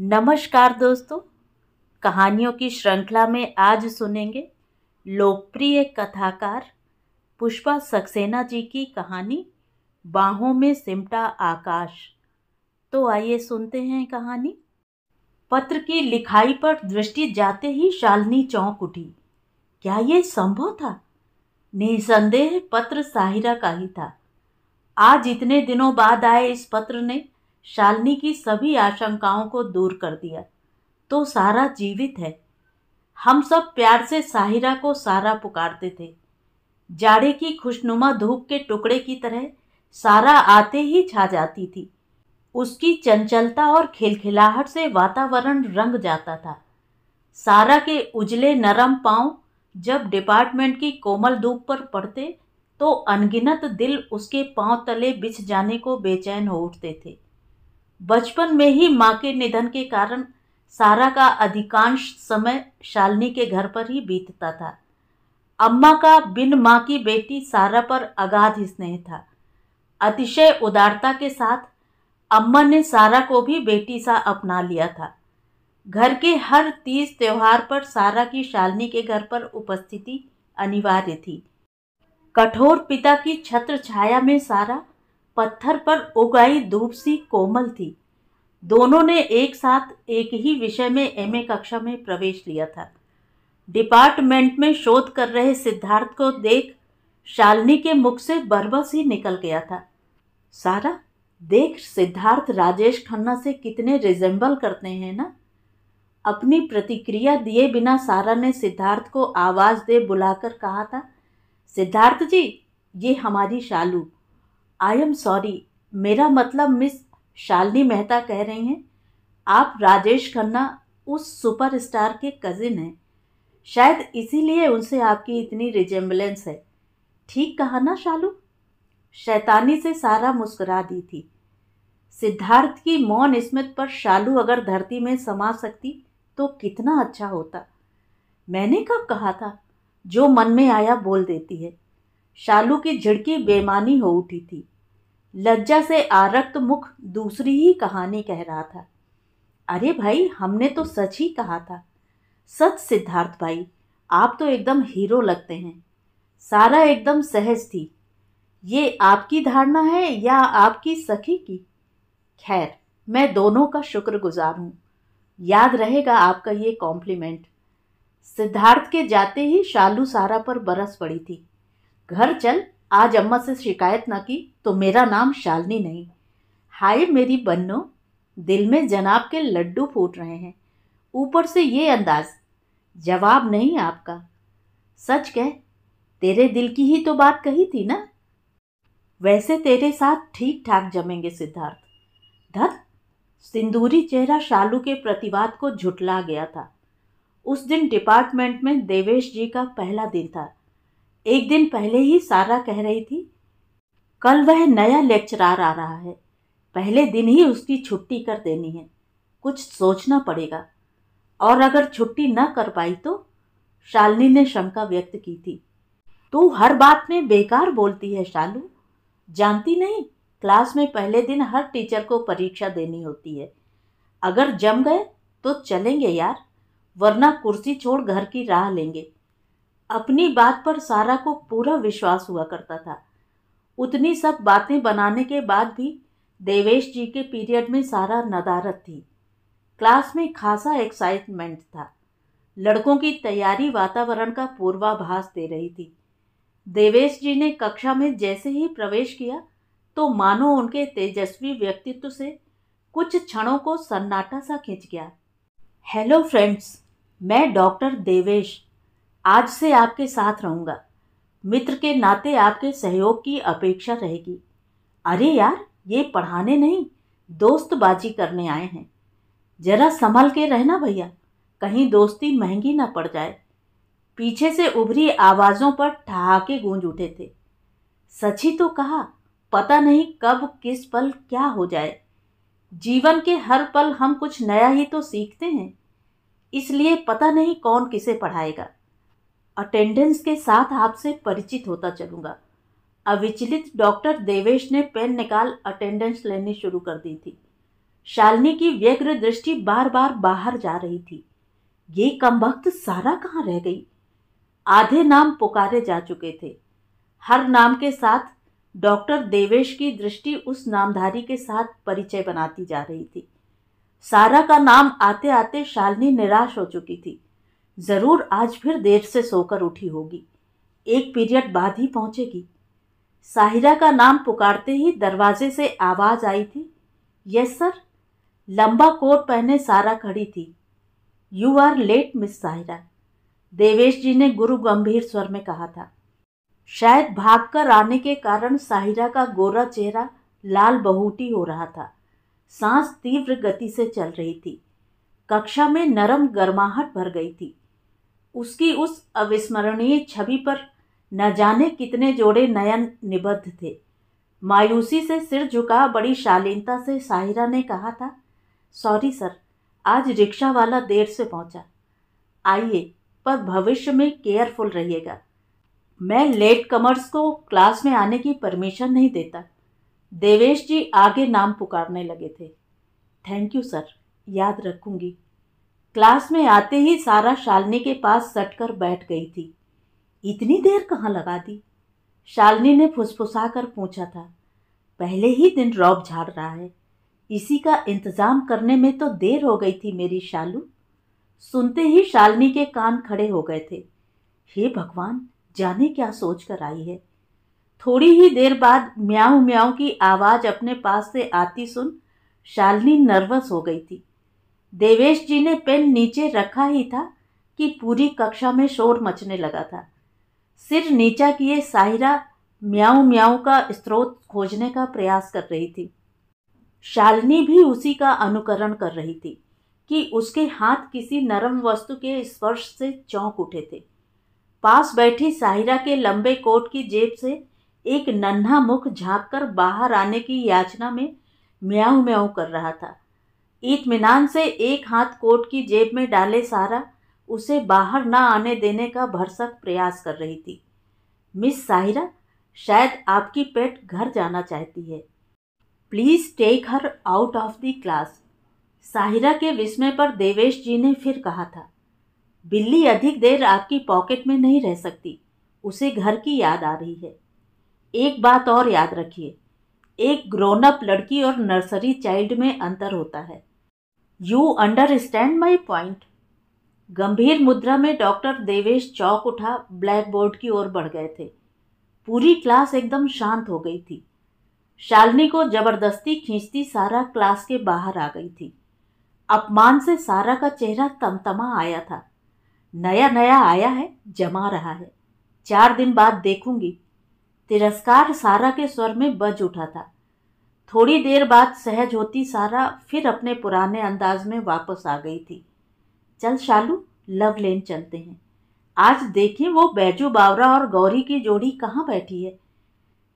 नमस्कार दोस्तों कहानियों की श्रृंखला में आज सुनेंगे लोकप्रिय कथाकार पुष्पा सक्सेना जी की कहानी बाहों में सिमटा आकाश तो आइए सुनते हैं कहानी पत्र की लिखाई पर दृष्टि जाते ही शालनी चौंक उठी क्या ये संभव था निसंदेह पत्र साहिरा का ही था आज इतने दिनों बाद आए इस पत्र ने शालिनी की सभी आशंकाओं को दूर कर दिया तो सारा जीवित है हम सब प्यार से साहिरा को सारा पुकारते थे जाड़े की खुशनुमा धूप के टुकड़े की तरह सारा आते ही छा जाती थी उसकी चंचलता और खिलखिलाहट से वातावरण रंग जाता था सारा के उजले नरम पांव जब डिपार्टमेंट की कोमल धूप पर पड़ते तो अनगिनत दिल उसके पांव तले बिछ जाने को बेचैन हो उठते थे बचपन में ही माँ के निधन के कारण सारा का अधिकांश समय शालिनी के घर पर ही बीतता था अम्मा का बिन माँ की बेटी सारा पर अगाध स्नेह था अतिशय उदारता के साथ अम्मा ने सारा को भी बेटी सा अपना लिया था घर के हर तीज त्योहार पर सारा की शालिनी के घर पर उपस्थिति अनिवार्य थी कठोर पिता की छत्र छाया में सारा पत्थर पर उगाई धूप सी कोमल थी दोनों ने एक साथ एक ही विषय में एम कक्षा में प्रवेश लिया था डिपार्टमेंट में शोध कर रहे सिद्धार्थ को देख शालिनी के मुख से बरबस ही निकल गया था सारा देख सिद्धार्थ राजेश खन्ना से कितने रिजेंबल करते हैं ना अपनी प्रतिक्रिया दिए बिना सारा ने सिद्धार्थ को आवाज़ दे बुलाकर कहा था सिद्धार्थ जी ये हमारी शालू आई एम सॉरी मेरा मतलब मिस शालिनी मेहता कह रही हैं आप राजेश खन्ना उस सुपरस्टार के कज़िन हैं शायद इसीलिए उनसे आपकी इतनी रिजेम्बलेंस है ठीक कहा ना शालू शैतानी से सारा मुस्कुरा दी थी सिद्धार्थ की मौन स्मृत पर शालू अगर धरती में समा सकती तो कितना अच्छा होता मैंने कब कहा था जो मन में आया बोल देती है शालू की झिड़की बेमानी हो उठी थी लज्जा से आरक्त मुख दूसरी ही कहानी कह रहा था अरे भाई हमने तो सच ही कहा था सच सिद्धार्थ भाई आप तो एकदम हीरो लगते हैं सारा एकदम सहज थी ये आपकी धारणा है या आपकी सखी की खैर मैं दोनों का शुक्रगुजार हूँ याद रहेगा आपका ये कॉम्प्लीमेंट सिद्धार्थ के जाते ही शालू सारा पर बरस पड़ी थी घर चल आज अम्मा से शिकायत न की तो मेरा नाम शालनी नहीं हाय मेरी बन्नो दिल में जनाब के लड्डू फूट रहे हैं ऊपर से ये अंदाज जवाब नहीं आपका सच कह तेरे दिल की ही तो बात कही थी ना वैसे तेरे साथ ठीक ठाक जमेंगे सिद्धार्थ धत सिंदूरी चेहरा शालू के प्रतिवाद को झुटला गया था उस दिन डिपार्टमेंट में देवेश जी का पहला दिन था एक दिन पहले ही सारा कह रही थी कल वह नया लेक्चरार आ रहा है पहले दिन ही उसकी छुट्टी कर देनी है कुछ सोचना पड़ेगा और अगर छुट्टी न कर पाई तो शालिनी ने शंका व्यक्त की थी तू हर बात में बेकार बोलती है शालू जानती नहीं क्लास में पहले दिन हर टीचर को परीक्षा देनी होती है अगर जम गए तो चलेंगे यार वरना कुर्सी छोड़ घर की राह लेंगे अपनी बात पर सारा को पूरा विश्वास हुआ करता था उतनी सब बातें बनाने के बाद भी देवेश जी के पीरियड में सारा नदारत थी क्लास में खासा एक्साइटमेंट था लड़कों की तैयारी वातावरण का पूर्वाभास दे रही थी देवेश जी ने कक्षा में जैसे ही प्रवेश किया तो मानो उनके तेजस्वी व्यक्तित्व से कुछ क्षणों को सन्नाटा सा खींच गया हेलो फ्रेंड्स मैं डॉक्टर देवेश आज से आपके साथ रहूँगा मित्र के नाते आपके सहयोग की अपेक्षा रहेगी अरे यार ये पढ़ाने नहीं दोस्तबाजी करने आए हैं जरा संभल के रहना भैया कहीं दोस्ती महंगी ना पड़ जाए पीछे से उभरी आवाज़ों पर ठहाके गूंज उठे थे सच ही तो कहा पता नहीं कब किस पल क्या हो जाए जीवन के हर पल हम कुछ नया ही तो सीखते हैं इसलिए पता नहीं कौन किसे पढ़ाएगा अटेंडेंस के साथ आपसे परिचित होता चलूँगा अविचलित डॉक्टर देवेश ने पेन निकाल अटेंडेंस लेनी शुरू कर दी थी शालिनी की व्यग्र दृष्टि बार बार बाहर जा रही थी ये कम वक्त सारा कहाँ रह गई आधे नाम पुकारे जा चुके थे हर नाम के साथ डॉक्टर देवेश की दृष्टि उस नामधारी के साथ परिचय बनाती जा रही थी सारा का नाम आते आते शालिनी निराश हो चुकी थी ज़रूर आज फिर देर से सोकर उठी होगी एक पीरियड बाद ही पहुंचेगी साहिरा का नाम पुकारते ही दरवाजे से आवाज़ आई थी यस सर लंबा कोट पहने सारा खड़ी थी you are late miss Sahira Devesh ji ने गुरु गंभीर स्वर में कहा था शायद भाग कर आने के कारण साहिरा का गोरा चेहरा लाल बहूटी हो रहा था सांस तीव्र गति से चल रही थी कक्षा में नरम गर्माहट भर गई थी उसकी उस अविस्मरणीय छवि पर न जाने कितने जोड़े नयन निबद्ध थे मायूसी से सिर झुका बड़ी शालीनता से साहिरा ने कहा था सॉरी सर आज रिक्शा वाला देर से पहुंचा आइए पर भविष्य में केयरफुल रहिएगा मैं लेट कमर्स को क्लास में आने की परमिशन नहीं देता देवेश जी आगे नाम पुकारने लगे थे थैंक यू सर याद रखूंगी क्लास में आते ही सारा शालनी के पास सट कर बैठ गई थी इतनी देर कहाँ लगा दी शालिनी ने फुसफुसा कर पूछा था पहले ही दिन रौब झाड़ रहा है इसी का इंतज़ाम करने में तो देर हो गई थी मेरी शालू सुनते ही शालिनी के कान खड़े हो गए थे हे भगवान जाने क्या सोच कर आई है थोड़ी ही देर बाद म्याऊ म्याऊ की आवाज़ अपने पास से आती सुन शालिनी नर्वस हो गई थी देवेश जी ने पेन नीचे रखा ही था कि पूरी कक्षा में शोर मचने लगा था सिर नीचा किए साहिरा म्याऊ म्याऊ का स्त्रोत खोजने का प्रयास कर रही थी शालिनी भी उसी का अनुकरण कर रही थी कि उसके हाथ किसी नरम वस्तु के स्पर्श से चौंक उठे थे पास बैठी साहिरा के लंबे कोट की जेब से एक नन्हा मुख झांककर कर बाहर आने की याचना में म्याऊ म्याऊ कर रहा था इतमान से एक हाथ कोट की जेब में डाले सारा उसे बाहर ना आने देने का भरसक प्रयास कर रही थी मिस साहिरा शायद आपकी पेट घर जाना चाहती है please take her out of the class Sahira के विस्मय पर देवेश जी ने फिर कहा था बिल्ली अधिक देर आपकी पॉकेट में नहीं रह सकती उसे घर की याद आ रही है एक बात और याद रखिए एक ग्रोन अप लड़की और नर्सरी चाइल्ड में अंतर होता है यू अंडरस्टैंड माई पॉइंट गंभीर मुद्रा में डॉक्टर देवेश चौक उठा ब्लैक बोर्ड की ओर बढ़ गए थे पूरी क्लास एकदम शांत हो गई थी शालिनी को जबरदस्ती खींचती सारा क्लास के बाहर आ गई थी अपमान से सारा का चेहरा तमतमा आया था नया नया आया है जमा रहा है चार दिन बाद देखूंगी तिरस्कार सारा के स्वर में बज उठा था थोड़ी देर बाद सहज होती सारा फिर अपने पुराने अंदाज में वापस आ गई थी चल शालू लव लेन चलते हैं आज देखें वो बैजू बावरा और गौरी की जोड़ी कहाँ बैठी है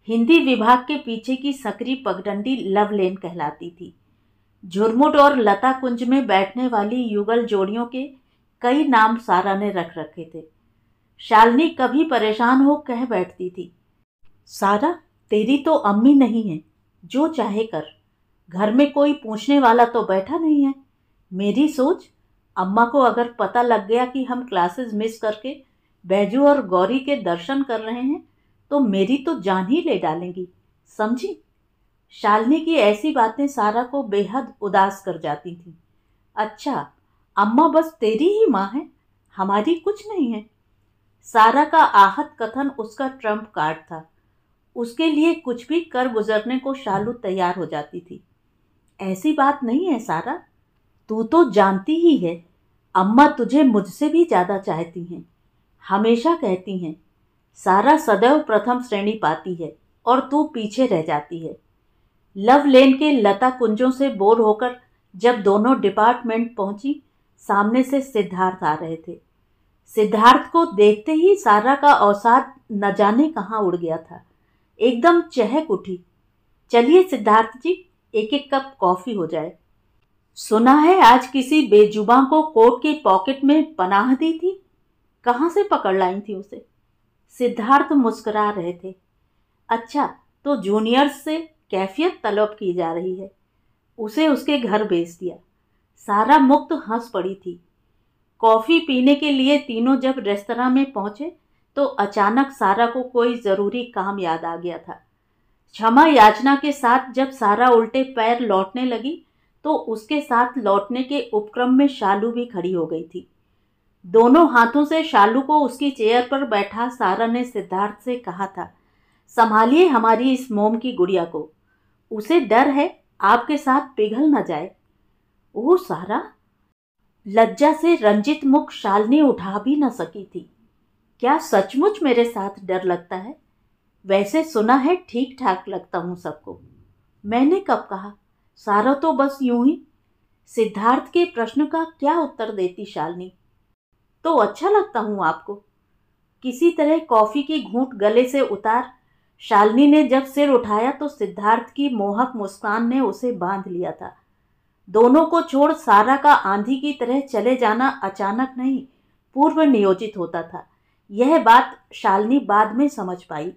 हिंदी विभाग के पीछे की सकरी पगडंडी लव लेन कहलाती थी झुरमुट और लता कुंज में बैठने वाली युगल जोड़ियों के कई नाम सारा ने रख रखे थे शालिनी कभी परेशान हो कह बैठती थी सारा तेरी तो अम्मी नहीं है जो चाहे कर घर में कोई पूछने वाला तो बैठा नहीं है मेरी सोच अम्मा को अगर पता लग गया कि हम क्लासेस मिस करके बैजू और गौरी के दर्शन कर रहे हैं तो मेरी तो जान ही ले डालेंगी समझी शालिनी की ऐसी बातें सारा को बेहद उदास कर जाती थीं अच्छा अम्मा बस तेरी ही माँ है हमारी कुछ नहीं है सारा का आहत कथन उसका ट्रम्प कार्ड था उसके लिए कुछ भी कर गुजरने को शालू तैयार हो जाती थी ऐसी बात नहीं है सारा तू तो जानती ही है अम्मा तुझे मुझसे भी ज़्यादा चाहती हैं हमेशा कहती हैं सारा सदैव प्रथम श्रेणी पाती है और तू पीछे रह जाती है लव लेन के लता कुंजों से बोर होकर जब दोनों डिपार्टमेंट पहुंची सामने से सिद्धार्थ आ रहे थे सिद्धार्थ को देखते ही सारा का अवसाद न जाने कहाँ उड़ गया था एकदम चहक उठी चलिए सिद्धार्थ जी एक एक कप कॉफ़ी हो जाए सुना है आज किसी बेजुबा को कोट के पॉकेट में पनाह दी थी कहाँ से पकड़ लाई थी उसे सिद्धार्थ मुस्कुरा रहे थे अच्छा तो जूनियर्स से कैफियत तलब की जा रही है उसे उसके घर भेज दिया सारा मुक्त हंस पड़ी थी कॉफ़ी पीने के लिए तीनों जब रेस्तरा में पहुँचे तो अचानक सारा को कोई ज़रूरी काम याद आ गया था क्षमा याचना के साथ जब सारा उल्टे पैर लौटने लगी तो उसके साथ लौटने के उपक्रम में शालू भी खड़ी हो गई थी दोनों हाथों से शालू को उसकी चेयर पर बैठा सारा ने सिद्धार्थ से कहा था संभालिए हमारी इस मोम की गुड़िया को उसे डर है आपके साथ पिघल न जाए ओ सारा लज्जा से रंजित मुख शालनी उठा भी न सकी थी क्या सचमुच मेरे साथ डर लगता है वैसे सुना है ठीक ठाक लगता हूँ सबको मैंने कब कहा सारा तो बस यूं ही सिद्धार्थ के प्रश्न का क्या उत्तर देती शालनी तो अच्छा लगता हूँ आपको किसी तरह कॉफ़ी की घूंट गले से उतार शालनी ने जब सिर उठाया तो सिद्धार्थ की मोहक मुस्कान ने उसे बांध लिया था दोनों को छोड़ सारा का आंधी की तरह चले जाना अचानक नहीं पूर्व नियोजित होता था यह बात शालिनी बाद में समझ पाई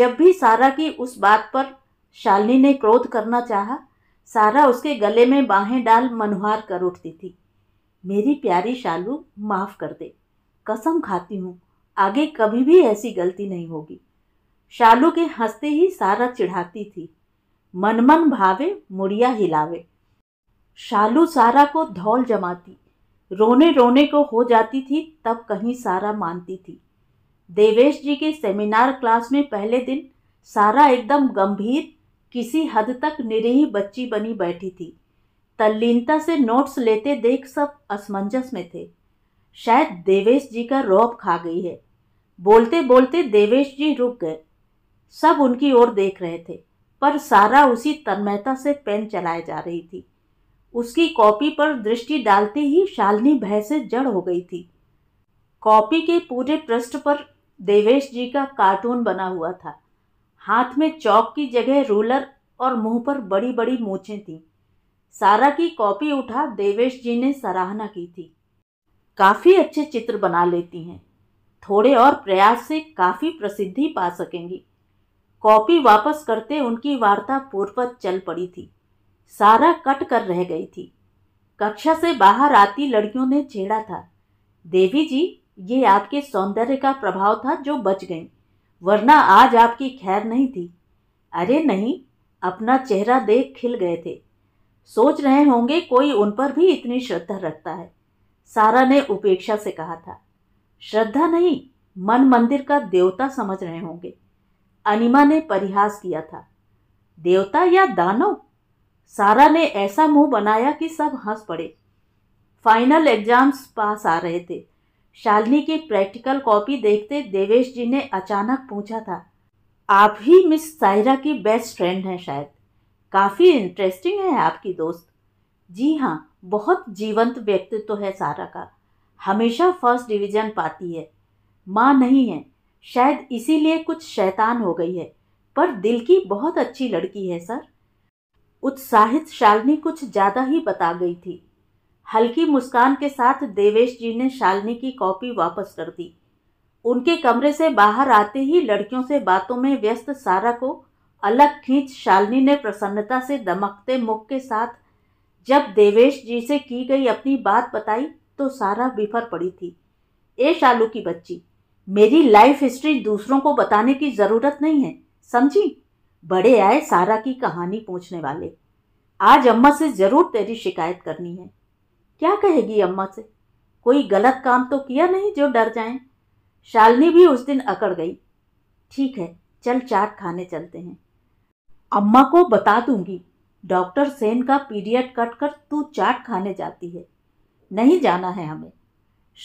जब भी सारा की उस बात पर शालिनी ने क्रोध करना चाहा, सारा उसके गले में बाहें डाल मनुहार कर उठती थी मेरी प्यारी शालू माफ़ कर दे कसम खाती हूँ आगे कभी भी ऐसी गलती नहीं होगी शालू के हंसते ही सारा चिढ़ाती थी मनमन भावे मुड़िया हिलावे शालू सारा को धौल जमाती रोने रोने को हो जाती थी तब कहीं सारा मानती थी देवेश जी के सेमिनार क्लास में पहले दिन सारा एकदम गंभीर किसी हद तक निरीह बच्ची बनी बैठी थी तल्लीनता से नोट्स लेते देख सब असमंजस में थे शायद देवेश जी का रौब खा गई है बोलते बोलते देवेश जी रुक गए सब उनकी ओर देख रहे थे पर सारा उसी तन्मयता से पेन चलाए जा रही थी उसकी कॉपी पर दृष्टि डालते ही शालिनी भय से जड़ हो गई थी कॉपी के पूरे पृष्ठ पर देवेश जी का कार्टून बना हुआ था हाथ में चौक की जगह रूलर और मुंह पर बड़ी बड़ी मूछें थीं सारा की कॉपी उठा देवेश जी ने सराहना की थी काफ़ी अच्छे चित्र बना लेती हैं थोड़े और प्रयास से काफ़ी प्रसिद्धि पा सकेंगी कॉपी वापस करते उनकी वार्ता पूर्वत चल पड़ी थी सारा कट कर रह गई थी कक्षा से बाहर आती लड़कियों ने छेड़ा था देवी जी ये आपके सौंदर्य का प्रभाव था जो बच गई वरना आज आपकी खैर नहीं थी अरे नहीं अपना चेहरा देख खिल गए थे सोच रहे होंगे कोई उन पर भी इतनी श्रद्धा रखता है सारा ने उपेक्षा से कहा था श्रद्धा नहीं मन मंदिर का देवता समझ रहे होंगे अनिमा ने परिहास किया था देवता या दानव सारा ने ऐसा मुंह बनाया कि सब हंस पड़े फाइनल एग्जाम्स पास आ रहे थे शालिनी की प्रैक्टिकल कॉपी देखते देवेश जी ने अचानक पूछा था आप ही मिस सायरा की बेस्ट फ्रेंड हैं शायद काफ़ी इंटरेस्टिंग है आपकी दोस्त जी हाँ बहुत जीवंत व्यक्तित्व तो है सारा का हमेशा फर्स्ट डिवीजन पाती है माँ नहीं है शायद इसीलिए कुछ शैतान हो गई है पर दिल की बहुत अच्छी लड़की है सर उत्साहित शालिनी कुछ ज्यादा ही बता गई थी हल्की मुस्कान के साथ देवेश जी ने शालिनी की कॉपी वापस कर दी उनके कमरे से बाहर आते ही लड़कियों से बातों में व्यस्त सारा को अलग खींच शालिनी ने प्रसन्नता से दमकते मुख के साथ जब देवेश जी से की गई अपनी बात बताई तो सारा बिफर पड़ी थी ए शालू की बच्ची मेरी लाइफ हिस्ट्री दूसरों को बताने की ज़रूरत नहीं है समझी बड़े आए सारा की कहानी पूछने वाले आज अम्मा से ज़रूर तेरी शिकायत करनी है क्या कहेगी अम्मा से कोई गलत काम तो किया नहीं जो डर जाए शालिनी भी उस दिन अकड़ गई ठीक है चल चाट खाने चलते हैं अम्मा को बता दूंगी डॉक्टर सेन का पीरियड कट कर तू चाट खाने जाती है नहीं जाना है हमें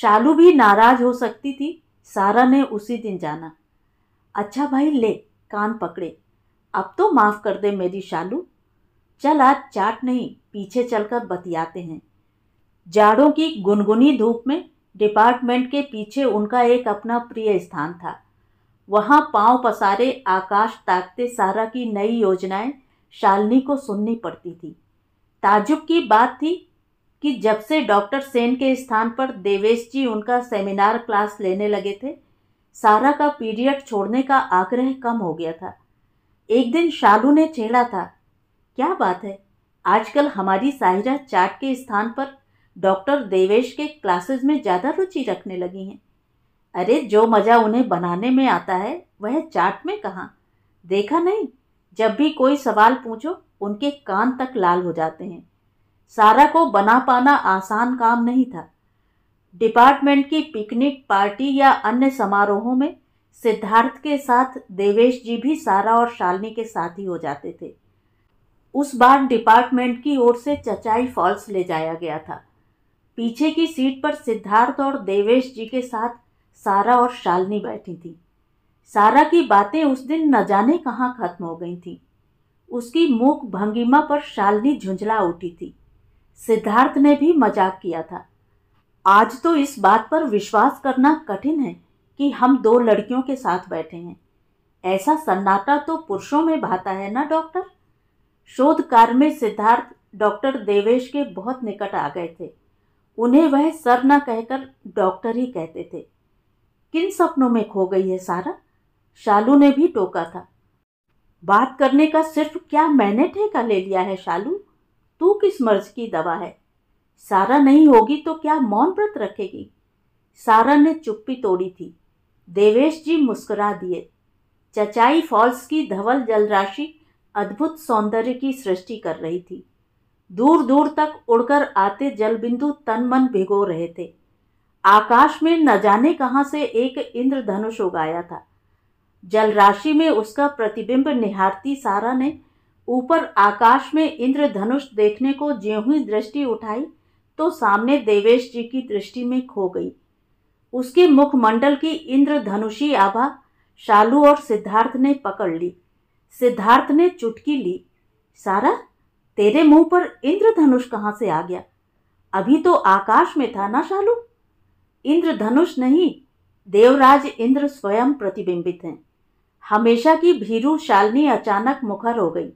शालू भी नाराज हो सकती थी सारा ने उसी दिन जाना अच्छा भाई ले कान पकड़े अब तो माफ़ कर दे मेरी शालू चल आज चाट नहीं पीछे चलकर बतियाते हैं जाड़ों की गुनगुनी धूप में डिपार्टमेंट के पीछे उनका एक अपना प्रिय स्थान था वहाँ पांव पसारे आकाश ताकते सारा की नई योजनाएं शालिनी को सुननी पड़ती थी ताजुब की बात थी कि जब से डॉक्टर सेन के स्थान पर देवेश जी उनका सेमिनार क्लास लेने लगे थे सारा का पीरियड छोड़ने का आग्रह कम हो गया था एक दिन शालू ने छेड़ा था क्या बात है आजकल हमारी साहिरा चाट के स्थान पर डॉक्टर देवेश के क्लासेस में ज़्यादा रुचि रखने लगी हैं अरे जो मज़ा उन्हें बनाने में आता है वह चाट में कहाँ देखा नहीं जब भी कोई सवाल पूछो उनके कान तक लाल हो जाते हैं सारा को बना पाना आसान काम नहीं था डिपार्टमेंट की पिकनिक पार्टी या अन्य समारोहों में सिद्धार्थ के साथ देवेश जी भी सारा और शालिनी के साथ ही हो जाते थे उस बार डिपार्टमेंट की ओर से चचाई फॉल्स ले जाया गया था पीछे की सीट पर सिद्धार्थ और देवेश जी के साथ सारा और शालिनी बैठी थी सारा की बातें उस दिन न जाने कहाँ खत्म हो गई थी उसकी मूक भंगिमा पर शालिनी झुंझला उठी थी सिद्धार्थ ने भी मजाक किया था आज तो इस बात पर विश्वास करना कठिन है कि हम दो लड़कियों के साथ बैठे हैं ऐसा सन्नाटा तो पुरुषों में भाता है ना डॉक्टर शोध कार्य में सिद्धार्थ डॉक्टर देवेश के बहुत निकट आ गए थे उन्हें वह सर न कहकर डॉक्टर ही कहते थे किन सपनों में खो गई है सारा शालू ने भी टोका था बात करने का सिर्फ क्या मैंने ठेका ले लिया है शालू तू किस मर्ज की दवा है सारा नहीं होगी तो क्या मौन व्रत रखेगी सारा ने चुप्पी तोड़ी थी देवेश जी मुस्कुरा दिए चचाई फॉल्स की धवल जलराशि अद्भुत सौंदर्य की सृष्टि कर रही थी दूर दूर तक उड़कर आते जलबिंदु तन मन भिगो रहे थे आकाश में न जाने कहाँ से एक इंद्रधनुष उगाया था जलराशि में उसका प्रतिबिंब निहारती सारा ने ऊपर आकाश में इंद्रधनुष देखने को ज्यों ही दृष्टि उठाई तो सामने देवेश जी की दृष्टि में खो गई उसके मुखमंडल की इंद्रधनुषी आभा शालू और सिद्धार्थ ने पकड़ ली सिद्धार्थ ने चुटकी ली सारा तेरे मुंह पर इंद्रधनुष कहाँ से आ गया अभी तो आकाश में था ना शालू इंद्रधनुष नहीं देवराज इंद्र स्वयं प्रतिबिंबित हैं हमेशा की भीरू शालनी अचानक मुखर हो गई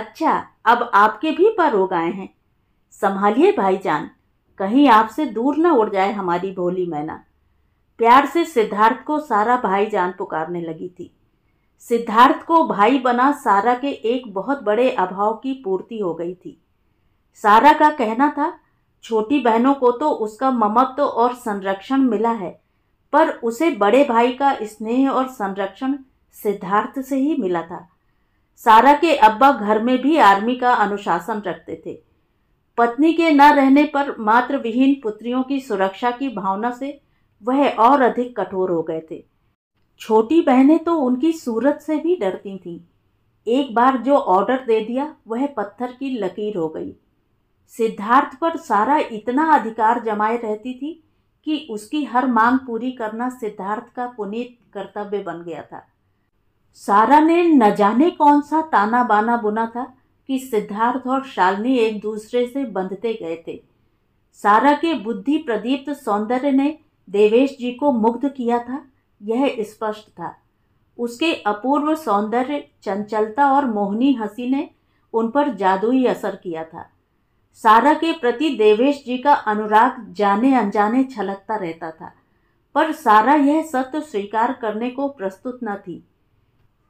अच्छा अब आपके भी पर रोग आए हैं संभालिए भाईजान कहीं आपसे दूर न उड़ जाए हमारी भोली मैना प्यार से सिद्धार्थ को सारा भाई जान पुकारने लगी थी सिद्धार्थ को भाई बना सारा के एक बहुत बड़े अभाव की पूर्ति हो गई थी सारा का कहना था छोटी बहनों को तो उसका ममत्व और संरक्षण मिला है पर उसे बड़े भाई का स्नेह और संरक्षण सिद्धार्थ से ही मिला था सारा के अब्बा घर में भी आर्मी का अनुशासन रखते थे पत्नी के न रहने पर मातृविहीन पुत्रियों की सुरक्षा की भावना से वह और अधिक कठोर हो गए थे छोटी बहनें तो उनकी सूरत से भी डरती थीं एक बार जो ऑर्डर दे दिया वह पत्थर की लकीर हो गई सिद्धार्थ पर सारा इतना अधिकार जमाए रहती थी कि उसकी हर मांग पूरी करना सिद्धार्थ का पुनीत कर्तव्य बन गया था सारा ने न जाने कौन सा ताना बाना बुना था कि सिद्धार्थ और शालिनी एक दूसरे से बंधते गए थे सारा के बुद्धि प्रदीप्त सौंदर्य ने देवेश जी को मुग्ध किया था यह स्पष्ट था उसके अपूर्व सौंदर्य चंचलता और मोहनी हंसी ने उन पर जादुई असर किया था सारा के प्रति देवेश जी का अनुराग जाने अनजाने छलकता रहता था पर सारा यह सत्य स्वीकार करने को प्रस्तुत न थी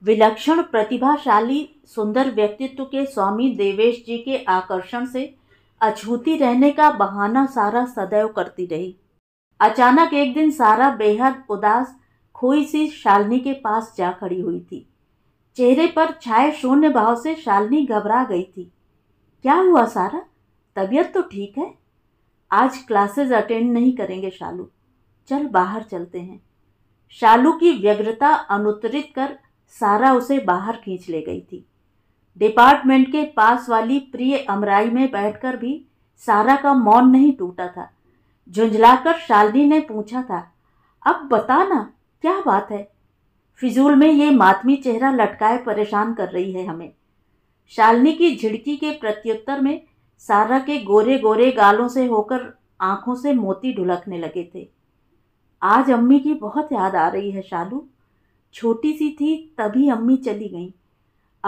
विलक्षण प्रतिभाशाली सुंदर व्यक्तित्व के स्वामी देवेश जी के आकर्षण से अछूती रहने का बहाना सारा सदैव करती रही अचानक एक दिन सारा बेहद उदास खोई सी शालिनी के पास जा खड़ी हुई थी चेहरे पर छाए शून्य भाव से शालनी घबरा गई थी क्या हुआ सारा तबीयत तो ठीक है आज क्लासेस अटेंड नहीं करेंगे शालू चल बाहर चलते हैं शालू की व्यग्रता अनुतरित कर सारा उसे बाहर खींच ले गई थी डिपार्टमेंट के पास वाली प्रिय अमराई में बैठकर भी सारा का मौन नहीं टूटा था झुंझलाकर शालिनी ने पूछा था अब बताना क्या बात है फिजूल में ये मातमी चेहरा लटकाए परेशान कर रही है हमें शालिनी की झिड़की के प्रत्युत्तर में सारा के गोरे गोरे गालों से होकर आंखों से मोती ढुलकने लगे थे आज अम्मी की बहुत याद आ रही है शालू छोटी सी थी तभी अम्मी चली गईं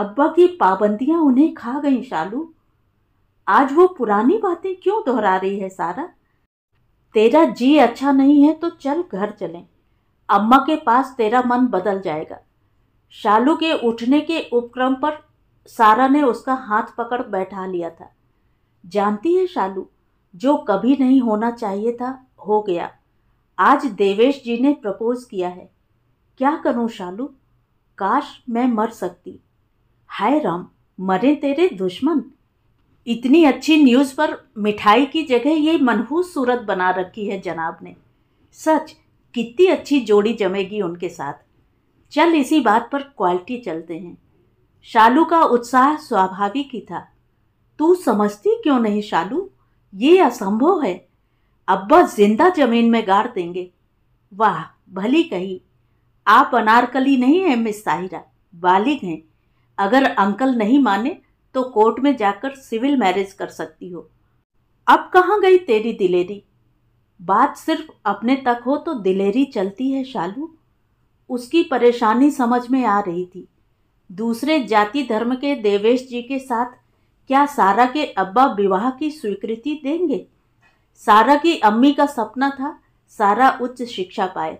अब्बा की पाबंदियाँ उन्हें खा गईं शालू आज वो पुरानी बातें क्यों दोहरा रही है सारा तेरा जी अच्छा नहीं है तो चल घर चलें अम्मा के पास तेरा मन बदल जाएगा शालू के उठने के उपक्रम पर सारा ने उसका हाथ पकड़ बैठा लिया था जानती है शालू जो कभी नहीं होना चाहिए था हो गया आज देवेश जी ने प्रपोज किया है क्या करूं शालू काश मैं मर सकती हाय राम मरे तेरे दुश्मन इतनी अच्छी न्यूज़ पर मिठाई की जगह ये मनहूस सूरत बना रखी है जनाब ने सच कितनी अच्छी जोड़ी जमेगी उनके साथ चल इसी बात पर क्वालिटी चलते हैं शालू का उत्साह स्वाभाविक ही था तू समझती क्यों नहीं शालू ये असंभव है अब्बा जिंदा जमीन में गाड़ देंगे वाह भली कही आप अनारकली नहीं हैं मिस साहिरा बालिग हैं अगर अंकल नहीं माने तो कोर्ट में जाकर सिविल मैरिज कर सकती हो अब कहाँ गई तेरी दिलेरी बात सिर्फ अपने तक हो तो दिलेरी चलती है शालू उसकी परेशानी समझ में आ रही थी दूसरे जाति धर्म के देवेश जी के साथ क्या सारा के अब्बा विवाह की स्वीकृति देंगे सारा की अम्मी का सपना था सारा उच्च शिक्षा पाए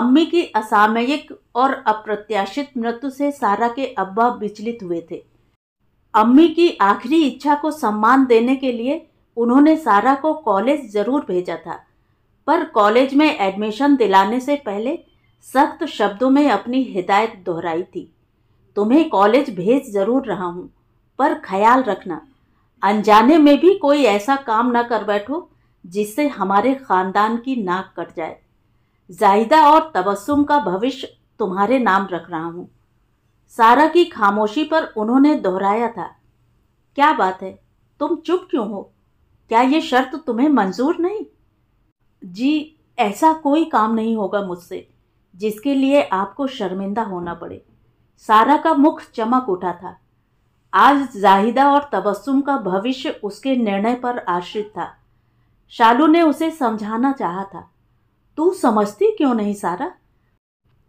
अम्मी की असामयिक और अप्रत्याशित मृत्यु से सारा के अब्बा विचलित हुए थे अम्मी की आखिरी इच्छा को सम्मान देने के लिए उन्होंने सारा को कॉलेज ज़रूर भेजा था पर कॉलेज में एडमिशन दिलाने से पहले सख्त शब्दों में अपनी हिदायत दोहराई थी तुम्हें कॉलेज भेज ज़रूर रहा हूँ पर ख्याल रखना अनजाने में भी कोई ऐसा काम ना कर बैठो जिससे हमारे ख़ानदान की नाक कट जाए जाहिदा और तबस्सुम का भविष्य तुम्हारे नाम रख रहा हूँ सारा की खामोशी पर उन्होंने दोहराया था क्या बात है तुम चुप क्यों हो क्या ये शर्त तुम्हें मंजूर नहीं जी ऐसा कोई काम नहीं होगा मुझसे जिसके लिए आपको शर्मिंदा होना पड़े सारा का मुख चमक उठा था आज जाहिदा और तबस्सुम का भविष्य उसके निर्णय पर आश्रित था शालू ने उसे समझाना चाहा था तू समझती क्यों नहीं सारा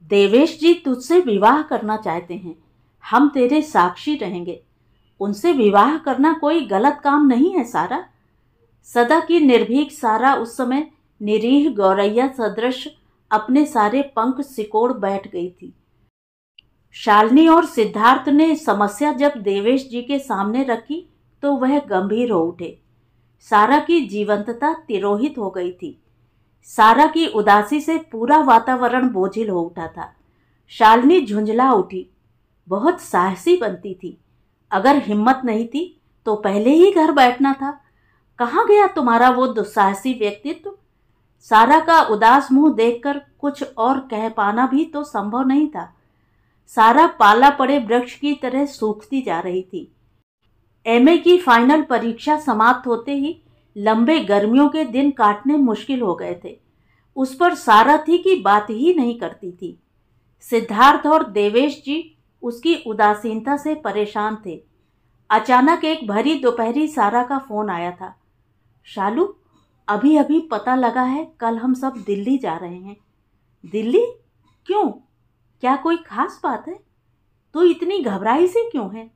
देवेश जी तुझसे विवाह करना चाहते हैं हम तेरे साक्षी रहेंगे उनसे विवाह करना कोई गलत काम नहीं है सारा सदा की निर्भीक सारा उस समय निरीह गौरैया सदृश अपने सारे पंख सिकोड़ बैठ गई थी शालिनी और सिद्धार्थ ने समस्या जब देवेश जी के सामने रखी तो वह गंभीर हो उठे सारा की जीवंतता तिरोहित हो गई थी सारा की उदासी से पूरा वातावरण बोझिल हो उठा था शालिनी झुंझला उठी बहुत साहसी बनती थी अगर हिम्मत नहीं थी तो पहले ही घर बैठना था कहाँ गया तुम्हारा वो दुस्साहसी व्यक्तित्व सारा का उदास मुंह देखकर कुछ और कह पाना भी तो संभव नहीं था सारा पाला पड़े वृक्ष की तरह सूखती जा रही थी एमए की फाइनल परीक्षा समाप्त होते ही लंबे गर्मियों के दिन काटने मुश्किल हो गए थे उस पर सारथी की बात ही नहीं करती थी सिद्धार्थ और देवेश जी उसकी उदासीनता से परेशान थे अचानक एक भरी दोपहरी सारा का फोन आया था शालू अभी अभी पता लगा है कल हम सब दिल्ली जा रहे हैं दिल्ली क्यों क्या कोई खास बात है तो इतनी घबराई से क्यों है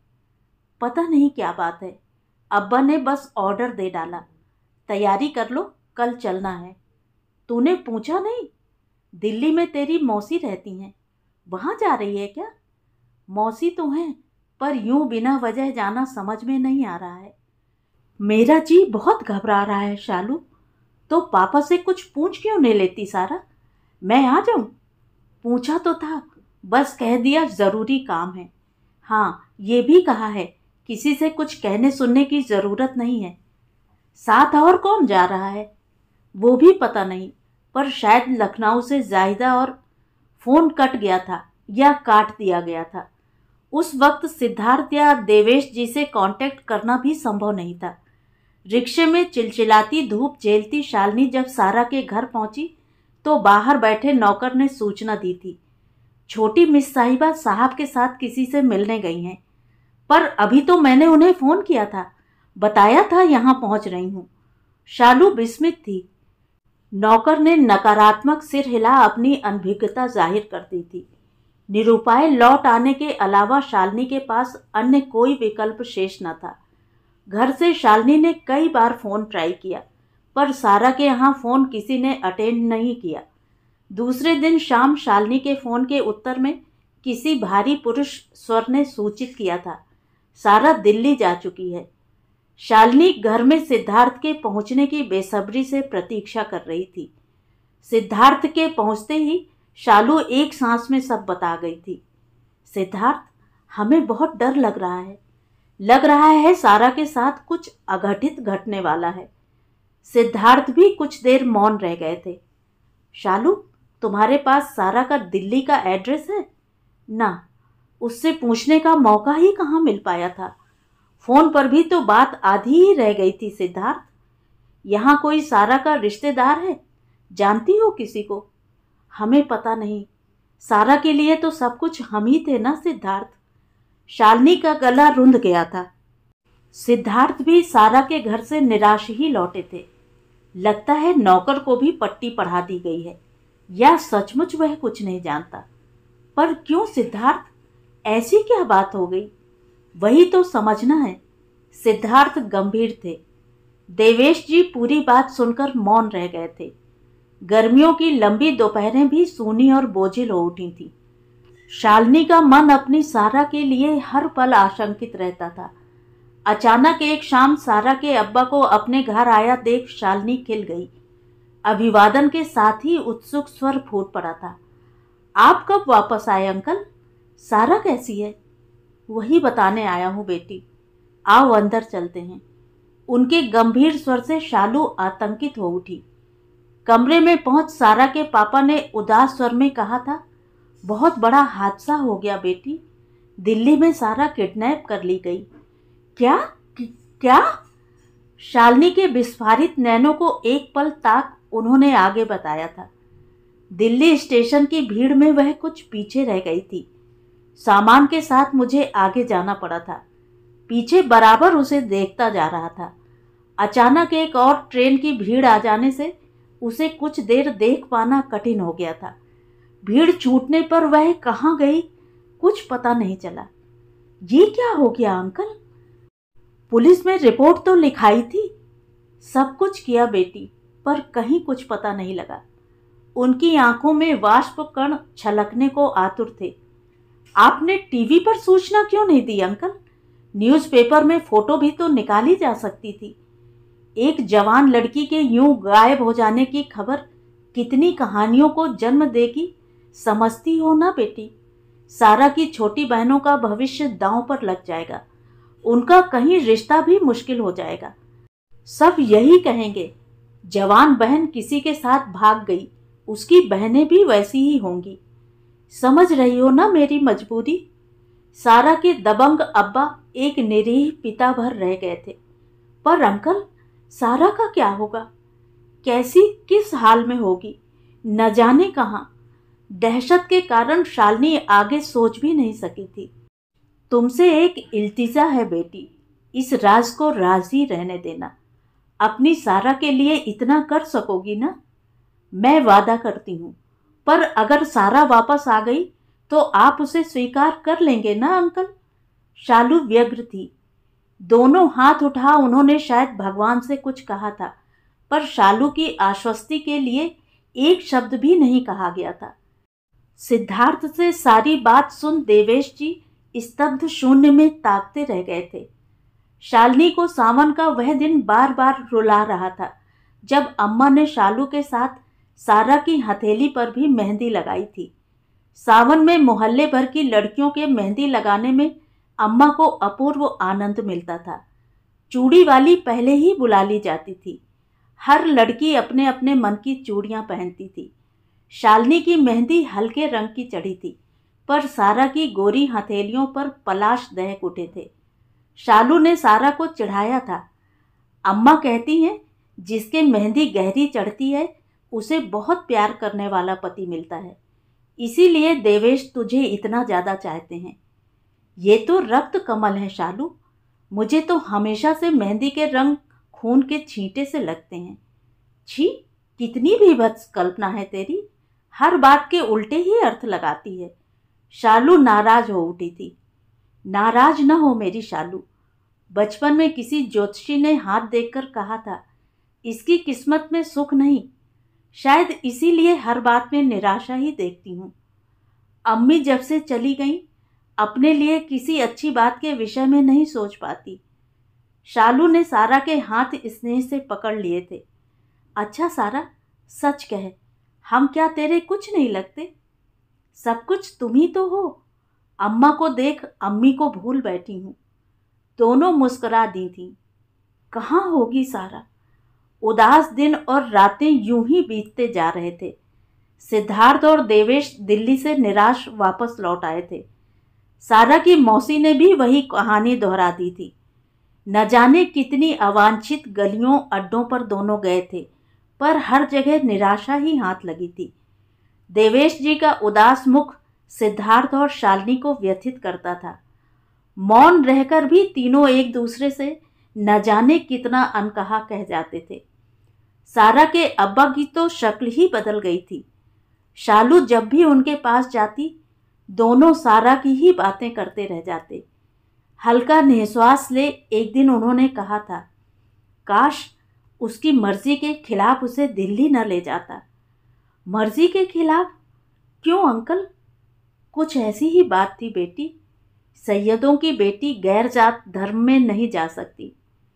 पता नहीं क्या बात है अब्बा ने बस ऑर्डर दे डाला तैयारी कर लो कल चलना है तूने पूछा नहीं दिल्ली में तेरी मौसी रहती हैं वहाँ जा रही है क्या मौसी तो हैं पर यूं बिना वजह जाना समझ में नहीं आ रहा है मेरा जी बहुत घबरा रहा है शालू तो पापा से कुछ पूछ क्यों नहीं लेती सारा मैं आ जाऊँ पूछा तो था बस कह दिया ज़रूरी काम है हाँ ये भी कहा है किसी से कुछ कहने सुनने की ज़रूरत नहीं है साथ और कौन जा रहा है वो भी पता नहीं पर शायद लखनऊ से जाहिदा और फ़ोन कट गया था या काट दिया गया था उस वक्त सिद्धार्थ या देवेश जी से कांटेक्ट करना भी संभव नहीं था रिक्शे में चिलचिलाती धूप झेलती शालनी जब सारा के घर पहुंची तो बाहर बैठे नौकर ने सूचना दी थी छोटी मिस साहिबा साहब के साथ किसी से मिलने गई हैं पर अभी तो मैंने उन्हें फ़ोन किया था बताया था यहाँ पहुँच रही हूँ शालू विस्मित थी नौकर ने नकारात्मक सिर हिला अपनी अनभिज्ञता जाहिर कर दी थी निरुपाय लौट आने के अलावा शालिनी के पास अन्य कोई विकल्प शेष न था घर से शालिनी ने कई बार फ़ोन ट्राई किया पर सारा के यहाँ फ़ोन किसी ने अटेंड नहीं किया दूसरे दिन शाम शालिनी के फ़ोन के उत्तर में किसी भारी पुरुष स्वर ने सूचित किया था सारा दिल्ली जा चुकी है शालिनी घर में सिद्धार्थ के पहुंचने की बेसब्री से प्रतीक्षा कर रही थी सिद्धार्थ के पहुंचते ही शालू एक सांस में सब बता गई थी सिद्धार्थ हमें बहुत डर लग रहा है लग रहा है सारा के साथ कुछ अघटित घटने वाला है सिद्धार्थ भी कुछ देर मौन रह गए थे शालू तुम्हारे पास सारा का दिल्ली का एड्रेस है ना उससे पूछने का मौका ही कहाँ मिल पाया था फोन पर भी तो बात आधी ही रह गई थी सिद्धार्थ यहाँ कोई सारा का रिश्तेदार है जानती हो किसी को हमें पता नहीं सारा के लिए तो सब कुछ हम ही थे ना सिद्धार्थ शालिनी का गला रुंध गया था सिद्धार्थ भी सारा के घर से निराश ही लौटे थे लगता है नौकर को भी पट्टी पढ़ा दी गई है या सचमुच वह कुछ नहीं जानता पर क्यों सिद्धार्थ ऐसी क्या बात हो गई वही तो समझना है सिद्धार्थ गंभीर थे देवेश जी पूरी बात सुनकर मौन रह गए थे गर्मियों की लंबी दोपहरें भी सूनी और बोझिल हो उठी थी शालिनी का मन अपनी सारा के लिए हर पल आशंकित रहता था अचानक एक शाम सारा के अब्बा को अपने घर आया देख शालिनी खिल गई अभिवादन के साथ ही उत्सुक स्वर फूट पड़ा था आप कब वापस आए अंकल सारा कैसी है वही बताने आया हूँ बेटी आओ अंदर चलते हैं उनके गंभीर स्वर से शालू आतंकित हो उठी कमरे में पहुंच सारा के पापा ने उदास स्वर में कहा था बहुत बड़ा हादसा हो गया बेटी दिल्ली में सारा किडनैप कर ली गई क्या क्या शालिनी के विस्फारित नैनों को एक पल ताक उन्होंने आगे बताया था दिल्ली स्टेशन की भीड़ में वह कुछ पीछे रह गई थी सामान के साथ मुझे आगे जाना पड़ा था पीछे बराबर उसे देखता जा रहा था अचानक एक और ट्रेन की भीड़ आ जाने से उसे कुछ देर देख पाना कठिन हो गया था भीड़ छूटने पर वह कहाँ गई कुछ पता नहीं चला ये क्या हो गया अंकल पुलिस में रिपोर्ट तो लिखाई थी सब कुछ किया बेटी पर कहीं कुछ पता नहीं लगा उनकी आंखों में वाष्प कण छलकने को आतुर थे आपने टीवी पर सूचना क्यों नहीं दी अंकल न्यूज़पेपर में फोटो भी तो निकाली जा सकती थी एक जवान लड़की के यूं गायब हो जाने की खबर कितनी कहानियों को जन्म देगी समझती हो ना बेटी सारा की छोटी बहनों का भविष्य दांव पर लग जाएगा उनका कहीं रिश्ता भी मुश्किल हो जाएगा सब यही कहेंगे जवान बहन किसी के साथ भाग गई उसकी बहनें भी वैसी ही होंगी समझ रही हो ना मेरी मजबूरी सारा के दबंग अब्बा एक निरीह पिता भर रह गए थे पर अंकल सारा का क्या होगा कैसी किस हाल में होगी न जाने कहाँ दहशत के कारण शालनी आगे सोच भी नहीं सकी थी तुमसे एक इल्तिजा है बेटी इस राज को राजी रहने देना अपनी सारा के लिए इतना कर सकोगी ना मैं वादा करती हूँ पर अगर सारा वापस आ गई तो आप उसे स्वीकार कर लेंगे ना अंकल शालू व्यग्र थी दोनों हाथ उठा उन्होंने शायद भगवान से कुछ कहा था पर शालू की आश्वस्ति के लिए एक शब्द भी नहीं कहा गया था सिद्धार्थ से सारी बात सुन देवेश जी स्तब्ध शून्य में ताकते रह गए थे शालिनी को सावन का वह दिन बार बार रुला रहा था जब अम्मा ने शालू के साथ सारा की हथेली पर भी मेहंदी लगाई थी सावन में मोहल्ले भर की लड़कियों के मेहंदी लगाने में अम्मा को अपूर्व आनंद मिलता था चूड़ी वाली पहले ही बुला ली जाती थी हर लड़की अपने अपने मन की चूड़ियाँ पहनती थी शालनी की मेहंदी हल्के रंग की चढ़ी थी पर सारा की गोरी हथेलियों पर पलाश दहक उठे थे शालू ने सारा को चढ़ाया था अम्मा कहती हैं जिसके मेहंदी गहरी चढ़ती है उसे बहुत प्यार करने वाला पति मिलता है इसीलिए देवेश तुझे इतना ज़्यादा चाहते हैं ये तो रक्त कमल है शालू मुझे तो हमेशा से मेहंदी के रंग खून के छींटे से लगते हैं छी कितनी भी भत्स कल्पना है तेरी हर बात के उल्टे ही अर्थ लगाती है शालू नाराज हो उठी थी नाराज न हो मेरी शालू बचपन में किसी ज्योतिषी ने हाथ देखकर कहा था इसकी किस्मत में सुख नहीं शायद इसीलिए हर बात में निराशा ही देखती हूँ अम्मी जब से चली गई अपने लिए किसी अच्छी बात के विषय में नहीं सोच पाती शालू ने सारा के हाथ स्नेह से पकड़ लिए थे अच्छा सारा सच कहे हम क्या तेरे कुछ नहीं लगते सब कुछ तुम ही तो हो अम्मा को देख अम्मी को भूल बैठी हूँ दोनों मुस्करा दी थी कहाँ होगी सारा उदास दिन और रातें यूं ही बीतते जा रहे थे सिद्धार्थ और देवेश दिल्ली से निराश वापस लौट आए थे सारा की मौसी ने भी वही कहानी दोहरा दी थी न जाने कितनी अवांछित गलियों अड्डों पर दोनों गए थे पर हर जगह निराशा ही हाथ लगी थी देवेश जी का उदास मुख सिद्धार्थ और शालिनी को व्यथित करता था मौन रहकर भी तीनों एक दूसरे से न जाने कितना अनकहा कह जाते थे सारा के अब्बा की तो शक्ल ही बदल गई थी शालू जब भी उनके पास जाती दोनों सारा की ही बातें करते रह जाते हल्का निःश्वास ले एक दिन उन्होंने कहा था काश उसकी मर्जी के खिलाफ उसे दिल्ली न ले जाता मर्जी के खिलाफ क्यों अंकल कुछ ऐसी ही बात थी बेटी सैयदों की बेटी गैर जात धर्म में नहीं जा सकती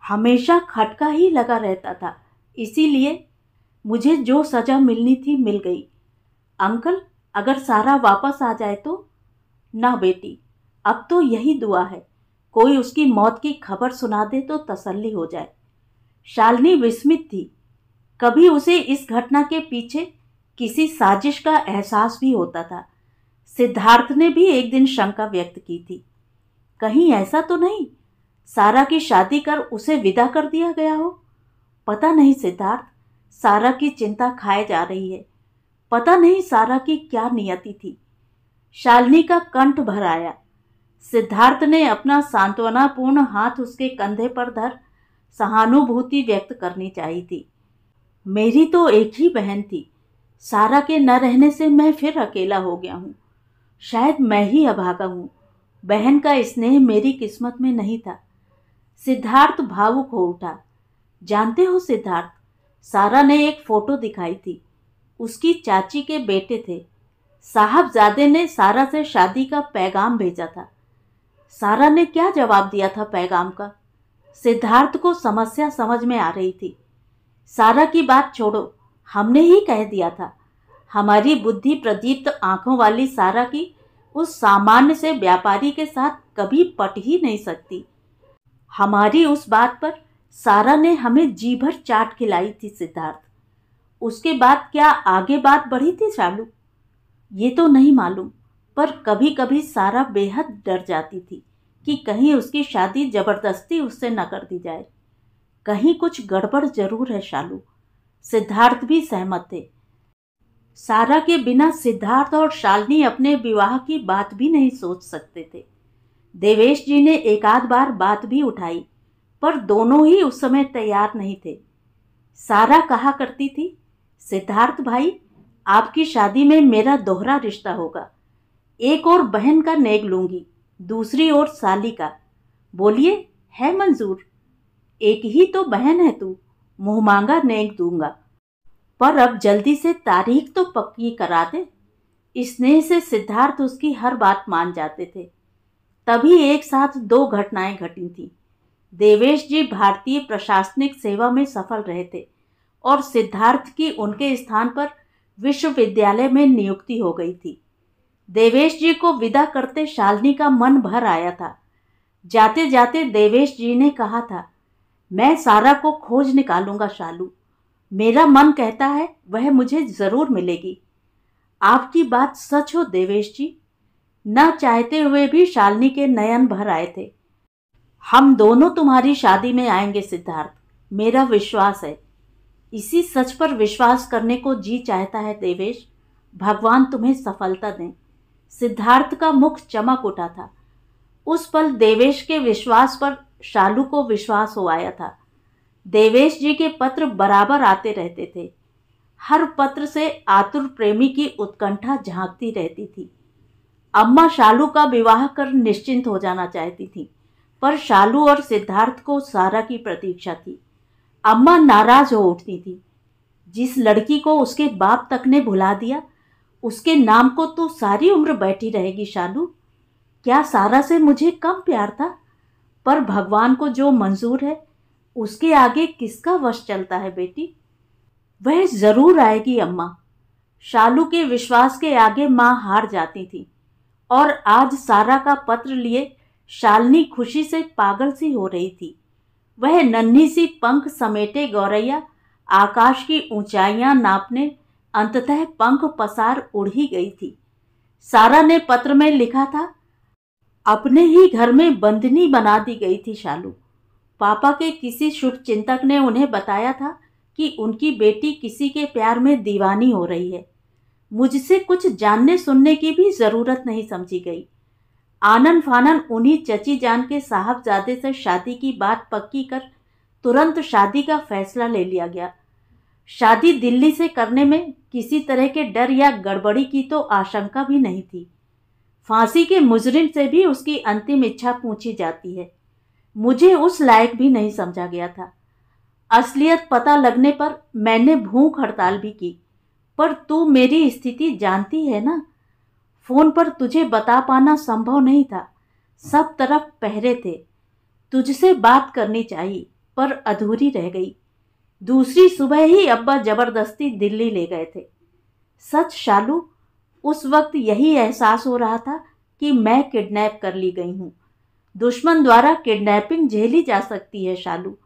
हमेशा खटका ही लगा रहता था इसीलिए मुझे जो सज़ा मिलनी थी मिल गई अंकल अगर सारा वापस आ जाए तो ना बेटी अब तो यही दुआ है कोई उसकी मौत की खबर सुना दे तो तसल्ली हो जाए शालिनी विस्मित थी कभी उसे इस घटना के पीछे किसी साजिश का एहसास भी होता था सिद्धार्थ ने भी एक दिन शंका व्यक्त की थी कहीं ऐसा तो नहीं सारा की शादी कर उसे विदा कर दिया गया हो पता नहीं सिद्धार्थ सारा की चिंता खाए जा रही है पता नहीं सारा की क्या नियति थी शालिनी का कंठ भर आया सिद्धार्थ ने अपना सांत्वनापूर्ण हाथ उसके कंधे पर धर सहानुभूति व्यक्त करनी चाहिए थी मेरी तो एक ही बहन थी सारा के न रहने से मैं फिर अकेला हो गया हूँ शायद मैं ही अभागा हूँ बहन का स्नेह मेरी किस्मत में नहीं था सिद्धार्थ भावुक हो उठा जानते हो सिद्धार्थ सारा ने एक फोटो दिखाई थी उसकी चाची के बेटे थे साहबजादे ने सारा से शादी का पैगाम भेजा था सारा ने क्या जवाब दिया था पैगाम का सिद्धार्थ को समस्या समझ में आ रही थी सारा की बात छोड़ो हमने ही कह दिया था हमारी बुद्धि प्रदीप्त आंखों वाली सारा की उस सामान्य से व्यापारी के साथ कभी पट ही नहीं सकती हमारी उस बात पर सारा ने हमें जी भर चाट खिलाई थी सिद्धार्थ उसके बाद क्या आगे बात बढ़ी थी शालू ये तो नहीं मालूम पर कभी कभी सारा बेहद डर जाती थी कि कहीं उसकी शादी जबरदस्ती उससे न कर दी जाए कहीं कुछ गड़बड़ जरूर है शालू सिद्धार्थ भी सहमत थे सारा के बिना सिद्धार्थ और शालिनी अपने विवाह की बात भी नहीं सोच सकते थे देवेश जी ने एक आध बार बात भी उठाई पर दोनों ही उस समय तैयार नहीं थे सारा कहा करती थी सिद्धार्थ भाई आपकी शादी में मेरा दोहरा रिश्ता होगा एक और बहन का नेग लूंगी दूसरी ओर साली का बोलिए है मंजूर एक ही तो बहन है तू मुँह मांगा नेग दूंगा पर अब जल्दी से तारीख तो पक्की करा दे स्नेह से सिद्धार्थ उसकी हर बात मान जाते थे तभी एक साथ दो घटनाएं घटी थीं देवेश जी भारतीय प्रशासनिक सेवा में सफल रहे थे और सिद्धार्थ की उनके स्थान पर विश्वविद्यालय में नियुक्ति हो गई थी देवेश जी को विदा करते शालिनी का मन भर आया था जाते जाते देवेश जी ने कहा था मैं सारा को खोज निकालूंगा शालू मेरा मन कहता है वह मुझे ज़रूर मिलेगी आपकी बात सच हो देवेश जी न चाहते हुए भी शालिनी के नयन भर आए थे हम दोनों तुम्हारी शादी में आएंगे सिद्धार्थ मेरा विश्वास है इसी सच पर विश्वास करने को जी चाहता है देवेश भगवान तुम्हें सफलता दें सिद्धार्थ का मुख चमक उठा था उस पल देवेश के विश्वास पर शालू को विश्वास हो आया था देवेश जी के पत्र बराबर आते रहते थे हर पत्र से आतुर प्रेमी की उत्कंठा झांकती रहती थी अम्मा शालू का विवाह कर निश्चिंत हो जाना चाहती थी पर शालू और सिद्धार्थ को सारा की प्रतीक्षा थी अम्मा नाराज हो उठती थी जिस लड़की को उसके बाप तक ने भुला दिया उसके नाम को तो सारी उम्र बैठी रहेगी शालू क्या सारा से मुझे कम प्यार था पर भगवान को जो मंजूर है उसके आगे किसका वश चलता है बेटी वह ज़रूर आएगी अम्मा शालू के विश्वास के आगे माँ हार जाती थी और आज सारा का पत्र लिए शालनी खुशी से पागल सी हो रही थी वह नन्ही सी पंख समेटे गौरैया आकाश की ऊंचाइयां नापने अंततः पंख पसार उड़ ही गई थी सारा ने पत्र में लिखा था अपने ही घर में बंदनी बना दी गई थी शालू पापा के किसी शुभ चिंतक ने उन्हें बताया था कि उनकी बेटी किसी के प्यार में दीवानी हो रही है मुझसे कुछ जानने सुनने की भी ज़रूरत नहीं समझी गई आनन फानन उन्हीं चची जान के साहबजादे से शादी की बात पक्की कर तुरंत शादी का फैसला ले लिया गया शादी दिल्ली से करने में किसी तरह के डर या गड़बड़ी की तो आशंका भी नहीं थी फांसी के मुजरिम से भी उसकी अंतिम इच्छा पूछी जाती है मुझे उस लायक भी नहीं समझा गया था असलियत पता लगने पर मैंने भूख हड़ताल भी की पर तू मेरी स्थिति जानती है ना फोन पर तुझे बता पाना संभव नहीं था सब तरफ पहरे थे तुझसे बात करनी चाहिए पर अधूरी रह गई दूसरी सुबह ही अब्बा जबरदस्ती दिल्ली ले गए थे सच शालू उस वक्त यही एहसास हो रहा था कि मैं किडनैप कर ली गई हूँ दुश्मन द्वारा किडनैपिंग झेली जा सकती है शालू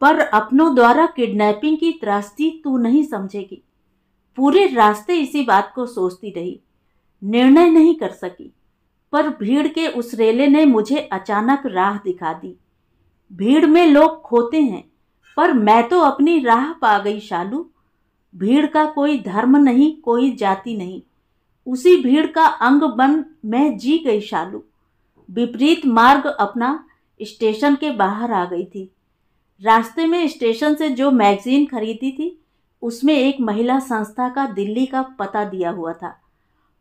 पर अपनों द्वारा किडनैपिंग की त्रास्ती तू नहीं समझेगी पूरे रास्ते इसी बात को सोचती रही निर्णय नहीं कर सकी पर भीड़ के उस रेले ने मुझे अचानक राह दिखा दी भीड़ में लोग खोते हैं पर मैं तो अपनी राह पा गई शालू भीड़ का कोई धर्म नहीं कोई जाति नहीं उसी भीड़ का अंग बन मैं जी गई शालू विपरीत मार्ग अपना स्टेशन के बाहर आ गई थी रास्ते में स्टेशन से जो मैगजीन खरीदी थी उसमें एक महिला संस्था का दिल्ली का पता दिया हुआ था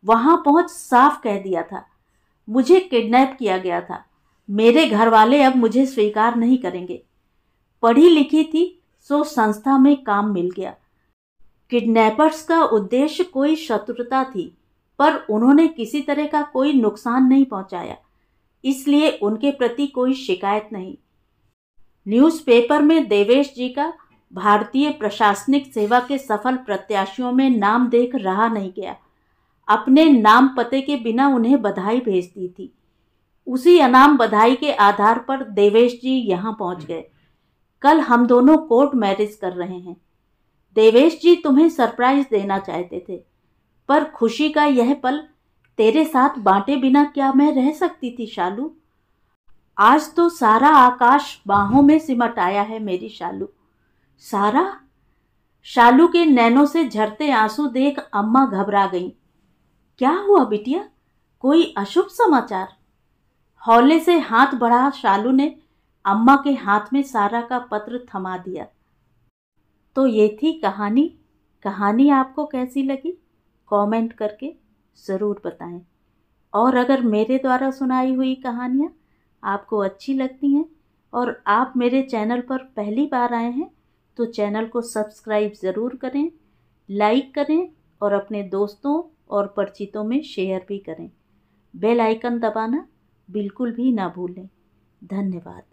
वहाँ पहुँच साफ कह दिया था मुझे किडनैप किया गया था मेरे घर वाले अब मुझे स्वीकार नहीं करेंगे पढ़ी लिखी थी सो संस्था में काम मिल गया किडनैपर्स का उद्देश्य कोई शत्रुता थी पर उन्होंने किसी तरह का कोई नुकसान नहीं पहुंचाया इसलिए उनके प्रति कोई शिकायत नहीं न्यूज़पेपर में देवेश जी का भारतीय प्रशासनिक सेवा के सफल प्रत्याशियों में नाम देख रहा नहीं गया अपने नाम पते के बिना उन्हें बधाई भेजती थी उसी अनाम बधाई के आधार पर देवेश जी यहाँ पहुँच गए कल हम दोनों कोर्ट मैरिज कर रहे हैं देवेश जी तुम्हें सरप्राइज देना चाहते थे पर खुशी का यह पल तेरे साथ बांटे बिना क्या मैं रह सकती थी शालू आज तो सारा आकाश बाहों में सिमट आया है मेरी शालू सारा शालू के नैनों से झरते आंसू देख अम्मा घबरा गईं क्या हुआ बिटिया कोई अशुभ समाचार हौले से हाथ बढ़ा शालू ने अम्मा के हाथ में सारा का पत्र थमा दिया तो ये थी कहानी कहानी आपको कैसी लगी कमेंट करके ज़रूर बताएं और अगर मेरे द्वारा सुनाई हुई कहानियाँ आपको अच्छी लगती हैं और आप मेरे चैनल पर पहली बार आए हैं तो चैनल को सब्सक्राइब ज़रूर करें लाइक करें और अपने दोस्तों और परिचितों में शेयर भी करें बेल आइकन दबाना बिल्कुल भी ना भूलें धन्यवाद